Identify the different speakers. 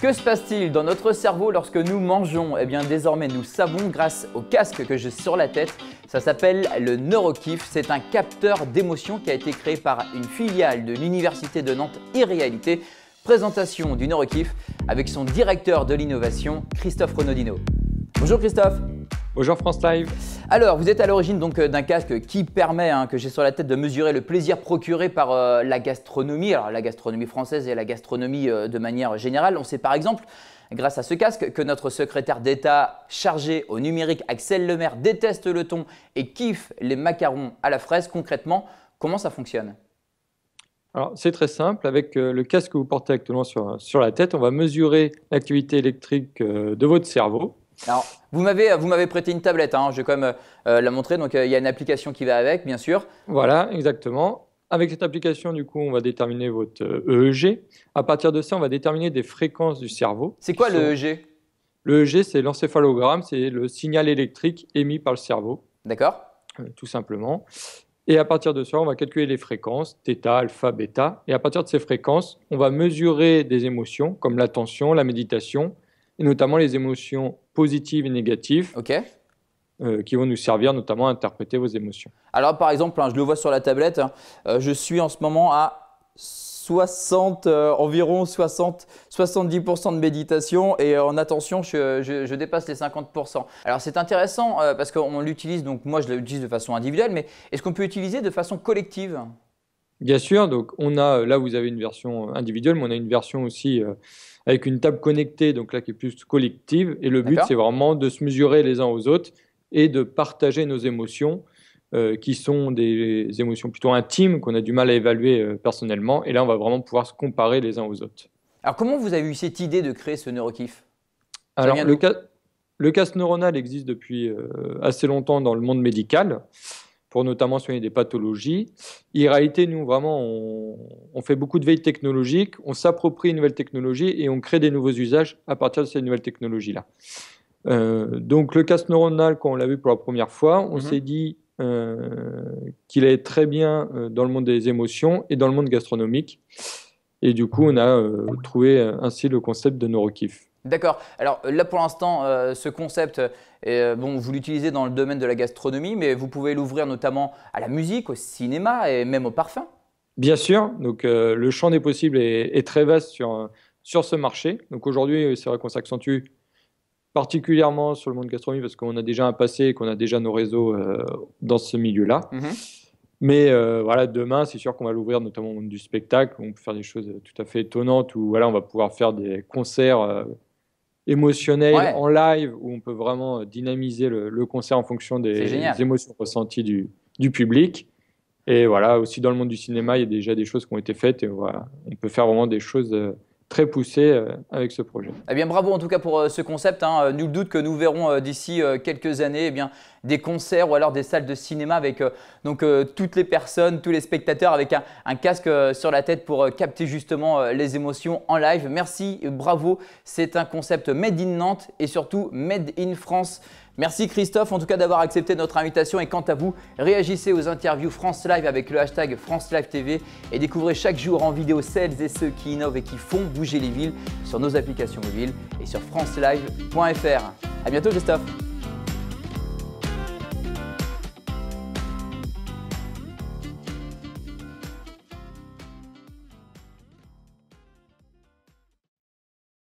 Speaker 1: Que se passe-t-il dans notre cerveau lorsque nous mangeons Eh bien désormais nous savons grâce au casque que j'ai sur la tête. Ça s'appelle le neurokiff. C'est un capteur d'émotion qui a été créé par une filiale de l'université de Nantes Irréalité. Présentation du neurokiff avec son directeur de l'innovation, Christophe Renaudino. Bonjour Christophe Bonjour France Live. Alors, vous êtes à l'origine donc euh, d'un casque qui permet, hein, que j'ai sur la tête, de mesurer le plaisir procuré par euh, la gastronomie, la gastronomie française et la gastronomie euh, de manière générale. On sait par exemple, grâce à ce casque, que notre secrétaire d'État chargé au numérique, Axel Lemaire, déteste le thon et kiffe les macarons à la fraise. Concrètement, comment ça fonctionne
Speaker 2: alors, c'est très simple. Avec le casque que vous portez actuellement sur, sur la tête, on va mesurer l'activité électrique de votre cerveau
Speaker 1: alors, vous m'avez, euh, vous m'avez prêté une tablette, hein. je vais quand même euh, euh, la montrer. Donc, il y a une application qui va avec, bien sûr. Voilà, exactement. Avec cette application, du coup, on va déterminer votre EEG. E à partir
Speaker 2: de ça, on va déterminer des fréquences du cerveau. C'est quoi l'EEG L'EEG, e e c'est l'encéphalogramme, c'est le signal électrique émis par le cerveau. D'accord. tout simplement. Et à partir de ça, on va calculer les fréquences, θ, alpha, bêta. Et à partir de ces fréquences, on va mesurer des émotions comme l'attention, la méditation, et notamment les émotions positives et négatives.
Speaker 1: Euh, qui vont nous servir notamment à interpréter vos émotions. Alors par exemple, hein, je le vois sur la tablette, hein, euh, je suis en ce moment à 60, euh, environ 60, 70% de méditation et en attention, je, dépasse les 50%. Alors c'est intéressant parce qu'on l'utilise, donc moi je l'utilise de façon individuelle, mais est-ce qu'on peut utiliser de façon collective
Speaker 2: Bien sûr, donc on a euh, là vous avez une version euh, individuelle, mais on a une version aussi euh, avec une table connectée, donc là qui est plus collective. Et le but c'est vraiment de se mesurer les uns aux autres et de partager nos émotions, qui sont des émotions plutôt intimes qu'on a du mal à évaluer personnellement. Et là on va vraiment pouvoir se comparer les uns aux autres.
Speaker 1: Alors comment vous avez eu cette idée de créer ce neurokiff Alors le,
Speaker 2: le casse neuronal existe depuis assez longtemps dans le monde médical pour notamment soigner des pathologies. Et en réalité, nous, vraiment, on, fait beaucoup de veille technologique, on s'approprie une nouvelle technologie et on crée des nouveaux usages à partir de ces nouvelles technologies-là. Euh, donc, le casse neuronal, quand on l'a vu pour la première fois, on mhm. s'est dit euh, qu'il est très bien euh, dans le monde des émotions et dans le monde gastronomique. Et du coup, on a trouvé ainsi le concept de neurokiff.
Speaker 1: D'accord. Alors euh, là pour l'instant, euh, ce concept, euh, bon, vous l'utilisez dans le domaine de la gastronomie, mais vous pouvez l'ouvrir notamment à la musique, au cinéma et même au parfum.
Speaker 2: Bien sûr. Donc le champ des possibles est, très vaste sur, ce marché. Donc aujourd'hui, c'est vrai qu'on s'accentue particulièrement sur le monde gastronomie parce qu'on a déjà un passé et qu'on a déjà nos réseaux dans ce milieu-là. Mhm. Mais voilà, demain, c'est sûr qu'on va l'ouvrir notamment au monde du spectacle. On peut faire des choses tout à fait étonnantes ou voilà, on va pouvoir faire des concerts émotionnel en live où on peut vraiment euh, dynamiser le, concert en fonction des, émotions ressenties du, du, public. Et voilà, aussi dans le monde du cinéma, il y a déjà des choses qui ont été faites et voilà, on peut faire vraiment des choses euh, très poussé euh, avec ce projet.
Speaker 1: Eh bien, bravo en tout cas pour euh, ce concept. Nous hein. euh, Nul doute que nous verrons d'ici quelques années eh bien, des concerts ou alors des salles de cinéma avec donc, toutes les personnes, tous les spectateurs avec un casque sur la tête pour capter justement les émotions en live. Merci, bravo. C'est un concept made in Nantes et surtout made in France. Merci Christophe en tout cas d'avoir accepté notre invitation et quant à vous, réagissez aux interviews France Live avec le hashtag France Live TV et découvrez chaque jour en vidéo celles et ceux qui innovent et qui font bouger les villes sur nos applications mobiles et sur francelive.fr. A bientôt Christophe